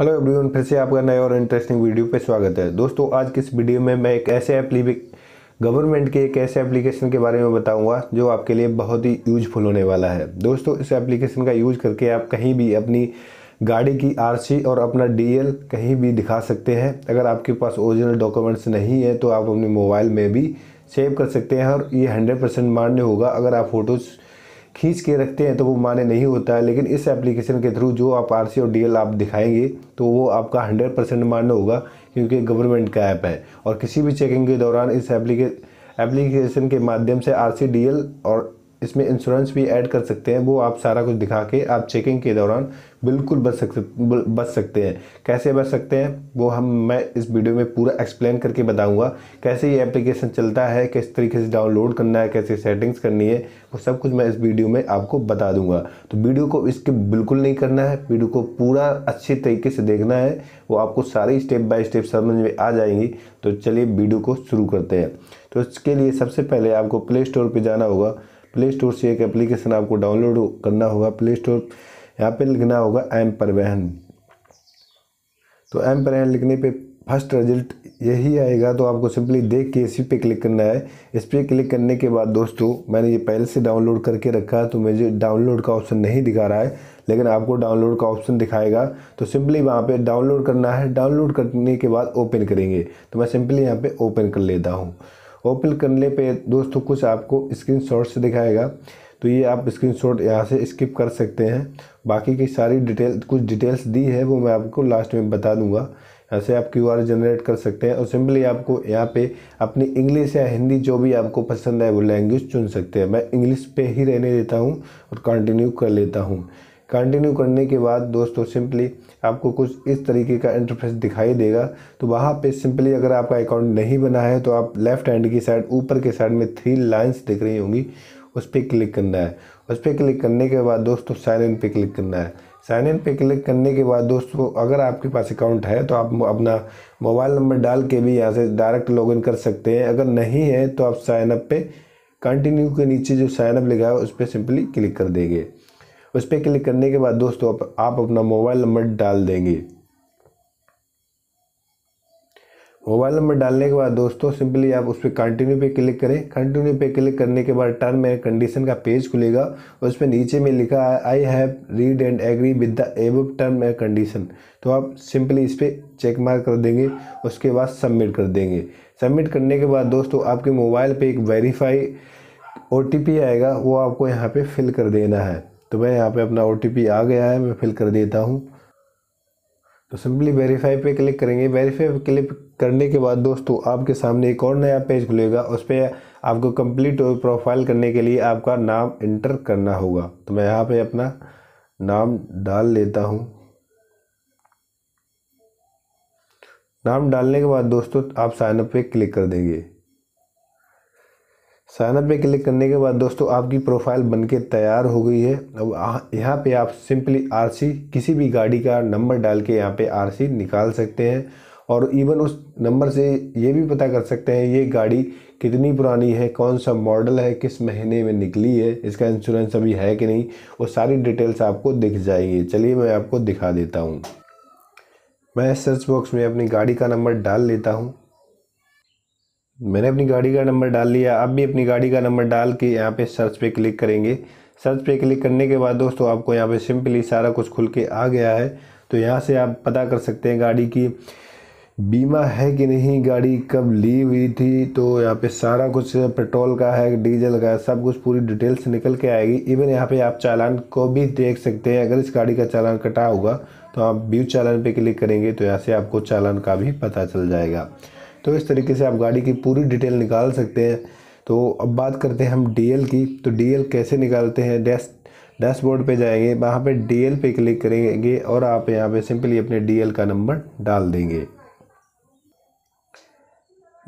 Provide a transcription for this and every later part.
hello everyone फिर से आपका नए और इंटरेस्टिंग वीडियो पे स्वागत है दोस्तों आज किस वीडियो में मैं एक ऐसे एप्लीकेशन गवर्नमेंट के एक ऐसे एप्लीकेशन के बारे में बताऊंगा जो आपके लिए बहुत ही यूजफुल होने वाला है दोस्तों इस एप्लीकेशन का यूज करके आप कहीं भी अपनी गाड़ी की आर और अपना डी कहीं भी दिखा सकते हैं अगर आपके पास ओरिजिनल डॉक्यूमेंट्स नहीं है तो आप अपने मोबाइल में भी सेव कर सकते हैं और ये हंड्रेड परसेंट मान्य होगा अगर आप फ़ोटोज़ खींच के रखते हैं तो वो मान्य नहीं होता है लेकिन इस एप्लीकेशन के थ्रू जो आप आर और डी आप दिखाएंगे तो वो आपका हंड्रेड परसेंट मान्य होगा क्योंकि गवर्नमेंट का ऐप है और किसी भी चेकिंग के दौरान इस एप्लीके एप्लीकेशन के माध्यम से आर और इसमें इंश्योरेंस भी ऐड कर सकते हैं वो आप सारा कुछ दिखा के आप चेकिंग के दौरान बिल्कुल बच सकते बच सकते हैं कैसे बच सकते हैं वो हम मैं इस वीडियो में पूरा एक्सप्लेन करके बताऊंगा कैसे ये एप्लीकेशन चलता है किस तरीके से डाउनलोड करना है कैसे सेटिंग्स करनी है वो सब कुछ मैं इस वीडियो में आपको बता दूंगा तो वीडियो को इसके बिल्कुल नहीं करना है वीडियो को पूरा अच्छे तरीके से देखना है वो आपको सारी स्टेप बाय स्टेप समझ में आ जाएंगी तो चलिए वीडियो को शुरू करते हैं तो इसके लिए सबसे पहले आपको प्ले स्टोर पर जाना होगा प्ले स्टोर से एक एप्लीकेशन आपको डाउनलोड करना होगा प्ले स्टोर यहाँ पे लिखना होगा एम परिवहन तो एम परिवहन लिखने पे फर्स्ट रिजल्ट यही आएगा तो आपको सिंपली देख के इसी पे क्लिक करना है इस पर क्लिक करने के बाद दोस्तों मैंने ये पहले से डाउनलोड करके रखा है तो मुझे डाउनलोड का ऑप्शन नहीं दिखा रहा है लेकिन आपको डाउनलोड का ऑप्शन दिखाएगा तो सिंपली वहाँ पे डाउनलोड करना है डाउनलोड करने के बाद ओपन करेंगे तो मैं सिंपली यहाँ पे ओपन कर लेता हूँ ओपन करने पे दोस्तों कुछ आपको स्क्रीन से दिखाएगा तो ये आप स्क्रीन शॉट यहाँ से स्किप कर सकते हैं बाकी की सारी डिटेल कुछ डिटेल्स दी है वो मैं आपको लास्ट में बता दूंगा यहाँ से आप क्यू आर जनरेट कर सकते हैं और सिंपली आपको यहाँ पे अपनी इंग्लिश या हिंदी जो भी आपको पसंद है वो लैंग्वेज चुन सकते हैं मैं इंग्लिश पे ही रहने देता हूँ और कंटिन्यू कर लेता हूँ कंटिन्यू करने के बाद दोस्तों सिंपली आपको कुछ इस तरीके का इंटरफेस दिखाई देगा तो वहाँ पे सिंपली अगर आपका अकाउंट नहीं बना है तो आप लेफ़्ट हैंड की साइड ऊपर के साइड में थ्री लाइन्स दिख रही होंगी उस पर क्लिक करना है उस पर क्लिक करने के बाद दोस्तों साइन इन पे क्लिक करना है साइन इन पे क्लिक करने के बाद दोस्तों अगर आपके पास अकाउंट है तो आप अपना मोबाइल नंबर डाल के भी यहाँ से डायरेक्ट इन कर सकते हैं अगर नहीं है तो आप साइनअप पे कंटिन्यू के नीचे जो साइनअप लिखा है उस पर सिंपली क्लिक कर देंगे उस पर क्लिक करने के बाद दोस्तों आप आप अपना मोबाइल नंबर डाल देंगे मोबाइल नंबर डालने के बाद दोस्तों सिंपली आप उस पर कंटिन्यू पे क्लिक करें कंटिन्यू पे क्लिक करने के बाद टर्म एंड कंडीशन का पेज खुलेगा उस पर नीचे में लिखा है I have read and agree with the above term and condition तो आप सिंपली इस पर चेक मार्क कर देंगे उसके बाद सबमिट कर देंगे सबमिट करने के बाद दोस्तों आपके मोबाइल पर एक वेरीफाई ओ आएगा वो आपको यहाँ पर फिल कर देना है तो मैं यहाँ पे अपना ओ आ गया है मैं फिल कर देता हूँ तो सिंपली वेरीफाई पे क्लिक करेंगे वेरीफाई पे क्लिक करने के बाद दोस्तों आपके सामने एक और नया पेज खुलेगा उस पर आपको कंप्लीट प्रोफाइल करने के लिए आपका नाम इंटर करना होगा तो मैं यहाँ पे अपना नाम डाल लेता हूँ नाम डालने के बाद दोस्तों आप साइनअप पे क्लिक कर देंगे साइनअप पे क्लिक करने के बाद दोस्तों आपकी प्रोफाइल बनके तैयार हो गई है अब यहाँ पे आप सिंपली आरसी किसी भी गाड़ी का नंबर डाल के यहाँ पे आरसी निकाल सकते हैं और इवन उस नंबर से ये भी पता कर सकते हैं ये गाड़ी कितनी पुरानी है कौन सा मॉडल है किस महीने में निकली है इसका इंश्योरेंस अभी है कि नहीं वो सारी डिटेल्स आपको दिख जाएंगी चलिए मैं आपको दिखा देता हूँ मैं सर्च बॉक्स में अपनी गाड़ी का नंबर डाल लेता हूँ मैंने अपनी गाड़ी का नंबर डाल लिया आप भी अपनी गाड़ी का नंबर डाल के यहाँ पे सर्च पे क्लिक करेंगे सर्च पे क्लिक करने के बाद दोस्तों आपको यहाँ पे सिंपली सारा कुछ खुल के आ गया है तो यहाँ से आप पता कर सकते हैं गाड़ी की बीमा है कि नहीं गाड़ी कब ली हुई थी तो यहाँ पे सारा कुछ पेट्रोल का है डीजल का है सब कुछ पूरी डिटेल्स निकल के आएगी इवन यहाँ पे आप चालान को भी देख सकते हैं अगर इस गाड़ी का चालान कटा होगा तो आप व्यू चालान पे क्लिक करेंगे तो यहाँ से आपको चालान का भी पता चल जाएगा तो इस तरीके से आप गाड़ी की पूरी डिटेल निकाल सकते हैं तो अब बात करते हैं हम डीएल की तो डीएल कैसे निकालते हैं डैश डैशबोर्ड पे जाएंगे वहाँ पे डीएल पे क्लिक करेंगे और आप यहाँ पे सिंपली अपने डीएल का नंबर डाल देंगे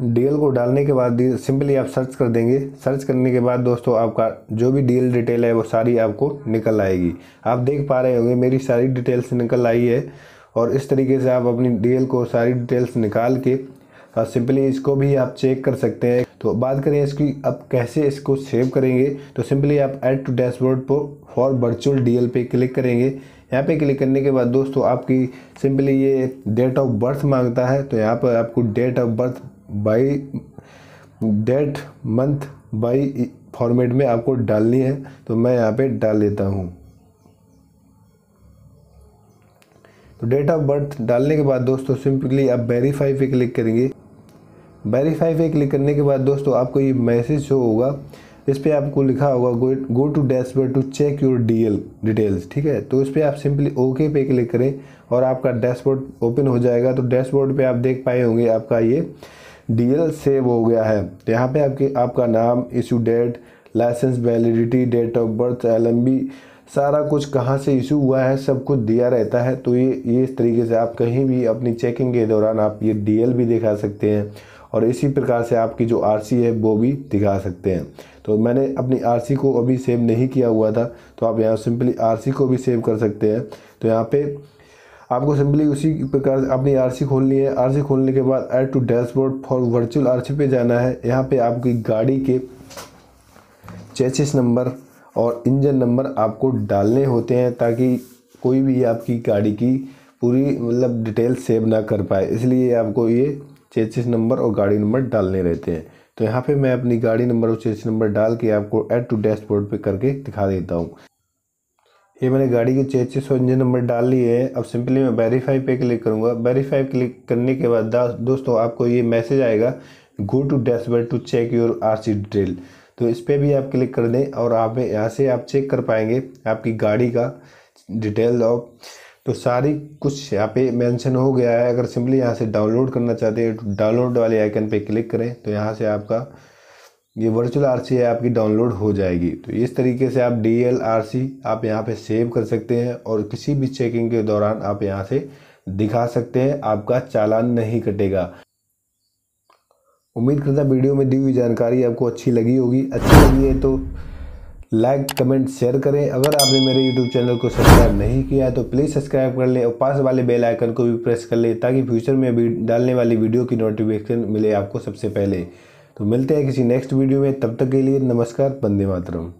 डीएल को डालने के बाद सिंपली आप सर्च कर देंगे सर्च करने के बाद दोस्तों आपका जो भी डीएल डिटेल है वो सारी आपको निकल आएगी आप देख पा रहे होंगे मेरी सारी डिटेल्स निकल आई है और इस तरीके से आप अपनी डीएल को सारी डिटेल्स निकाल के सिंपली हाँ, इसको भी आप चेक कर सकते हैं तो बात करें इसकी अब कैसे इसको सेव करेंगे तो सिंपली आप ऐड टू डैशबोर्ड पर फॉर वर्चुअल एल पे क्लिक करेंगे यहाँ पे क्लिक करने के बाद दोस्तों आपकी सिंपली ये डेट ऑफ बर्थ मांगता है तो यहाँ पर आपको date of birth by date month by format में आपको डालनी है तो मैं यहाँ पे डाल लेता हूँ तो डेट ऑफ बर्थ डालने के बाद दोस्तों सिंपली आप वेरीफाई पे क्लिक करेंगे वेरीफाई पे क्लिक करने के बाद दोस्तों आपको ये मैसेज शो होगा इस पर आपको लिखा होगा go to dashboard to check your DL details ठीक है तो इस पर आप सिंपली ओके पे क्लिक करें और आपका डैशबोर्ड ओपन हो जाएगा तो डैशबोर्ड पे आप देख पाए होंगे आपका ये डीएल सेव हो गया है तो यहाँ पर आपके आपका नाम issue date license validity date of birth L सारा कुछ कहाँ से इशू हुआ है सब कुछ दिया रहता है तो ये ये इस तरीके से आप कहीं भी अपनी चेकिंग के दौरान आप ये डीएल भी दिखा सकते हैं और इसी प्रकार से आपकी जो आर है वो भी दिखा सकते हैं तो मैंने अपनी आर को अभी सेव नहीं किया हुआ था तो आप यहाँ सिंपली आर को भी सेव कर सकते हैं तो यहाँ पर आपको सिंपली उसी प्रकार अपनी आरसी खोलनी है आरसी खोलने के बाद add to dashboard for virtual RC पे जाना है यहाँ पे आपकी गाड़ी के चेचिस नंबर और इंजन नंबर आपको डालने होते हैं ताकि कोई भी आपकी गाड़ी की पूरी मतलब डिटेल सेव ना कर पाए इसलिए आपको ये चेसिस नंबर और गाड़ी नंबर डालने रहते हैं तो यहाँ पे मैं अपनी गाड़ी नंबर और चेसिस नंबर डाल के आपको एड टू डैशबोर्ड पे करके दिखा देता हूँ ये मैंने गाड़ी के चेचिस और इंजन नंबर डाल लिए हैं अब सिंपली मैं वेरीफाई पे क्लिक करूँगा वेरीफाई क्लिक करने के बाद दोस्तों आपको ये मैसेज आएगा go to dashboard to check your R C detail तो इस पर भी आप क्लिक कर दें और आप यहाँ से आप चेक कर पाएंगे आपकी गाड़ी का डिटेल ऑफ तो सारी कुछ यहाँ पे मेंशन हो गया है अगर सिंपली यहाँ से डाउनलोड करना चाहते हैं तो डाउनलोड वाले आइकन पे क्लिक करें तो यहाँ से आपका ये वर्चुअल आर सी आपकी डाउनलोड हो जाएगी तो इस तरीके से आप डी एल आर सी आप यहाँ पे सेव कर सकते हैं और किसी भी चेकिंग के दौरान आप यहाँ से दिखा सकते हैं आपका चालान नहीं कटेगा उम्मीद करता वीडियो में दी हुई जानकारी आपको अच्छी लगी होगी अच्छी लगी है तो लाइक कमेंट शेयर करें अगर आपने मेरे यूट्यूब चैनल को सब्सक्राइब नहीं किया है तो प्लीज़ सब्सक्राइब कर लें और पास वाले बेल आइकन को भी प्रेस कर लें ताकि फ्यूचर में अभी डालने वाली वीडियो की नोटिफिकेशन मिले आपको सबसे पहले तो मिलते हैं किसी नेक्स्ट वीडियो में तब तक के लिए नमस्कार बंदे मातरम